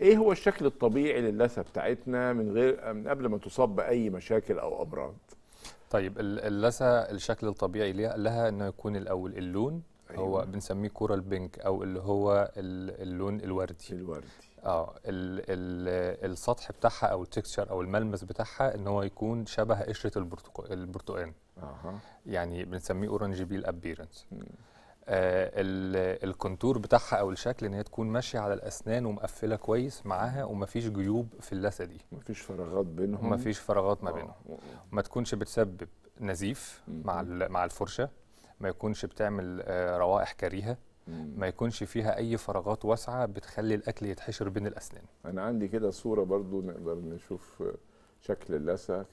ايه هو الشكل الطبيعي للثه بتاعتنا من غير من قبل ما تصاب باي مشاكل او امراض طيب اللثه الشكل الطبيعي لها, لها انه يكون الاول اللون أيوة. هو بنسميه كوره البنك او اللي هو اللون الوردي الوردي اه الـ الـ السطح بتاعها او التكستشر او الملمس بتاعها ان هو يكون شبه قشره البرتقال البرتقال اها يعني بنسميه اورنج بيل ابيرنس آه، الكونتور بتاعها او الشكل ان هي تكون ماشيه على الاسنان ومقفله كويس معاها ومفيش جيوب في اللثه دي مفيش فراغات بينهم مفيش فراغات ما آه، بينهم ما تكونش بتسبب نزيف مع مع الفرشه ما يكونش بتعمل آه، روائح كريهه ما يكونش فيها اي فراغات واسعه بتخلي الاكل يتحشر بين الاسنان انا عندي كده صوره برضو نقدر نشوف شكل اللثه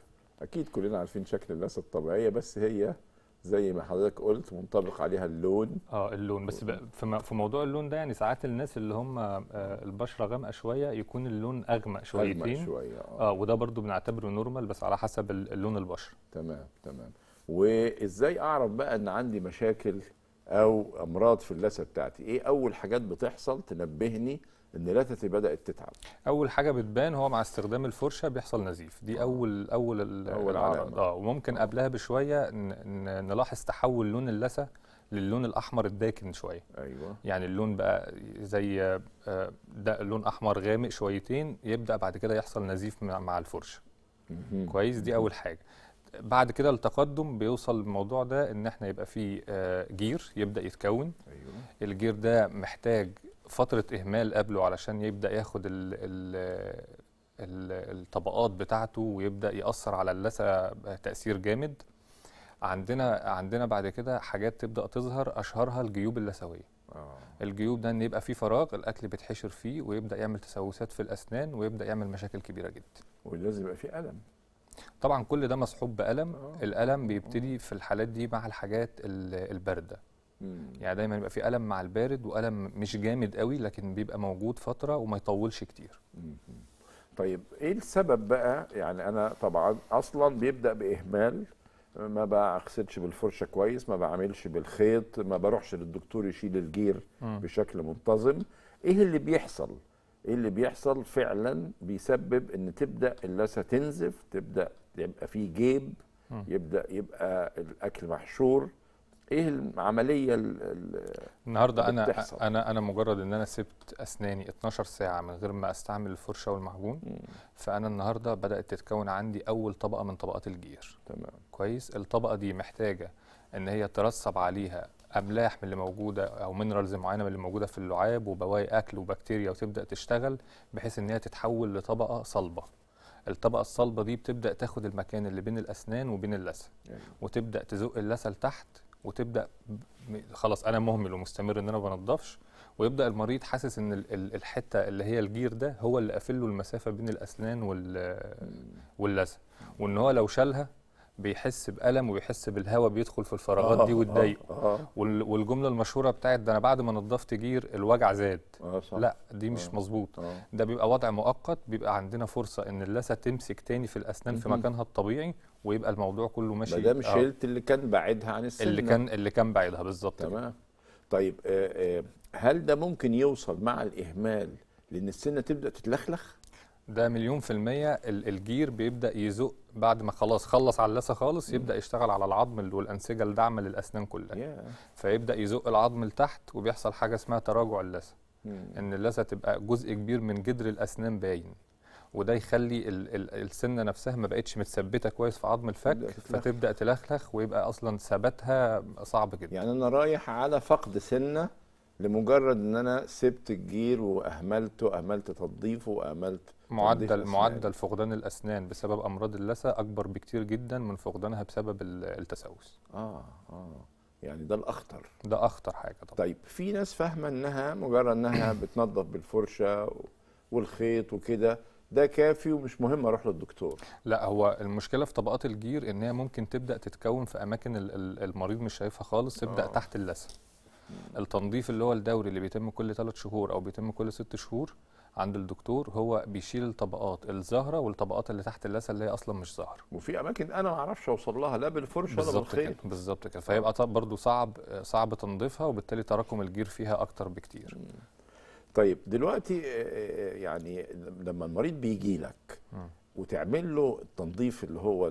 اكيد كلنا عارفين شكل اللثه الطبيعيه بس هي زي ما حضرتك قلت منطبق عليها اللون اه اللون بس في موضوع اللون ده يعني ساعات الناس اللي هم آه، البشره غامقه شويه يكون اللون اغمق شويتين اغمق شويه اه, آه وده برضو بنعتبره نورمال بس على حسب اللون البشره تمام تمام وازاي اعرف بقى ان عندي مشاكل او امراض في اللثه بتاعتي ايه اول حاجات بتحصل تنبهني ان النلاتة بدأت تتعب أول حاجة بتبان هو مع استخدام الفرشة بيحصل نزيف دي آه. أول أول أول علامة آه وممكن آه. قبلها بشوية نلاحظ تحول لون اللثة للون الاحمر الداكن شويه ايوه يعني اللون بقى زي ده آه، لون احمر غامق شويتين يبدا بعد كده يحصل نزيف مع الفرشه كويس دي اول حاجه بعد كده التقدم بيوصل الموضوع ده ان احنا يبقى فيه جير يبدا يتكون أيوة. الجير ده محتاج فتره اهمال قبله علشان يبدا ياخد الـ الـ الطبقات بتاعته ويبدا ياثر على اللثه تاثير جامد عندنا عندنا بعد كده حاجات تبدا تظهر اشهرها الجيوب اللثويه آه. الجيوب ده ان يبقى فيه فراغ الاكل بيتحشر فيه ويبدا يعمل تسوسات في الاسنان ويبدا يعمل مشاكل كبيره جدا ولازم يبقى فيه الم طبعا كل ده مصحوب بالم الالم آه. بيبتدي آه. في الحالات دي مع الحاجات البارده مم. يعني دايما يبقى في الم مع البارد والم مش جامد قوي لكن بيبقى موجود فتره وما يطولش كتير مم. طيب ايه السبب بقى يعني انا طبعا اصلا بيبدا باهمال ما بغسلش بالفرشه كويس ما بعملش بالخيط ما بروحش للدكتور يشيل الجير مم. بشكل منتظم ايه اللي بيحصل ايه اللي بيحصل فعلا بيسبب ان تبدا اللثه تنزف تبدا يبقى في جيب يبدا يبقى الاكل محشور ايه العمليه النهارده انا بتحصل. انا انا مجرد ان انا سبت اسناني 12 ساعه من غير ما استعمل الفرشه والمعجون مم. فانا النهارده بدات تتكون عندي اول طبقه من طبقات الجير تمام كويس الطبقه دي محتاجه ان هي ترسب عليها املاح من اللي موجوده او مينرالز معينه من اللي موجوده في اللعاب وبواقي اكل وبكتيريا وتبدا تشتغل بحيث ان هي تتحول لطبقه صلبه الطبقه الصلبه دي بتبدا تاخد المكان اللي بين الاسنان وبين اللثه وتبدا تزق اللثه لتحت وتبدا خلاص انا مهمل ومستمر ان انا ما بنضفش ويبدا المريض حاسس ان الحته اللي هي الجير ده هو اللي قافل له المسافه بين الاسنان واللثه وان هو لو شالها بيحس بالم وبيحس بالهواء بيدخل في الفراغات آه دي وتضايقه آه آه والجمله المشهوره بتاعت ده انا بعد ما نضفت جير الوجع زاد آه صح لا دي مش آه مظبوط آه ده بيبقى وضع مؤقت بيبقى عندنا فرصه ان اللثه تمسك تاني في الاسنان في مكانها الطبيعي ويبقى الموضوع كله ماشي ده مش آه اللي كان بعيدها عن السن اللي كان اللي كان بعيدها بالظبط تمام طيب آه آه هل ده ممكن يوصل مع الاهمال لان السنه تبدا تتلخلخ ده مليون في المية الجير بيبدأ يزق بعد ما خلاص خلص على اللثة خالص يبدأ يشتغل على العظم والأنسجة الداعمة للأسنان كلها yeah. فيبدأ يزق العظم لتحت وبيحصل حاجة اسمها تراجع اللثة mm. إن اللثة تبقى جزء كبير من جدر الأسنان باين وده يخلي ال ال السنه نفسها ما بقتش متثبته كويس في عظم الفك فتبدا تلخلخ ويبقى اصلا ثباتها صعب جدا يعني انا رايح على فقد سنه لمجرد ان انا سبت الجير واهملته اهملت تنظيفه واهملت معدل معدل فقدان الاسنان بسبب امراض اللثه اكبر بكتير جدا من فقدانها بسبب التسوس اه اه يعني ده الاخطر ده اخطر حاجه طبعا طيب في ناس فاهمه انها مجرد انها بتنظف بالفرشه والخيط وكده ده كافي ومش مهم اروح للدكتور لا هو المشكله في طبقات الجير ان هي ممكن تبدا تتكون في اماكن المريض مش شايفها خالص تبدا آه. تحت اللثه التنظيف اللي هو الدوري اللي بيتم كل 3 شهور او بيتم كل 6 شهور عند الدكتور هو بيشيل الطبقات الزهره والطبقات اللي تحت اللثه اللي هي اصلا مش زهره وفي اماكن انا ما اعرفش اوصل لها لا بالفرشه ولا بالخيط بالظبط كده فيبقى برضو صعب صعب تنظيفها وبالتالي تراكم الجير فيها اكتر بكتير طيب دلوقتي آه، آه، يعني لما المريض بيجي لك وتعمل له التنظيف اللي هو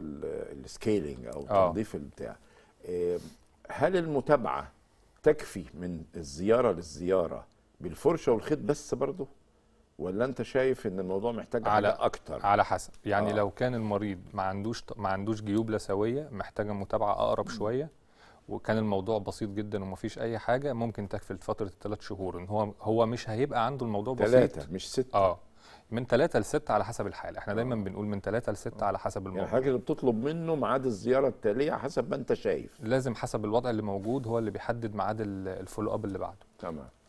السكيلينج او التنظيف آه. البتاع هل المتابعه تكفي من الزياره للزياره بالفرشه والخيط بس برضه ولا انت شايف ان الموضوع محتاج على اكتر على حسب يعني آه. لو كان المريض ما عندوش ما عندوش جيوب لثويه محتاجه متابعه اقرب شويه وكان الموضوع بسيط جدا ومفيش اي حاجه ممكن تكفل فتره الثلاث شهور ان هو هو مش هيبقى عنده الموضوع بسيط ثلاثه مش سته اه من ثلاثة لستة على حسب الحالة، احنا دايما آه. بنقول من ثلاثة لستة آه. على حسب يعني الموضوع. الحاجة اللي بتطلب منه ميعاد الزيارة التالية حسب ما أنت شايف. لازم حسب الوضع اللي موجود هو اللي بيحدد ميعاد الفولو أب اللي بعده. تمام.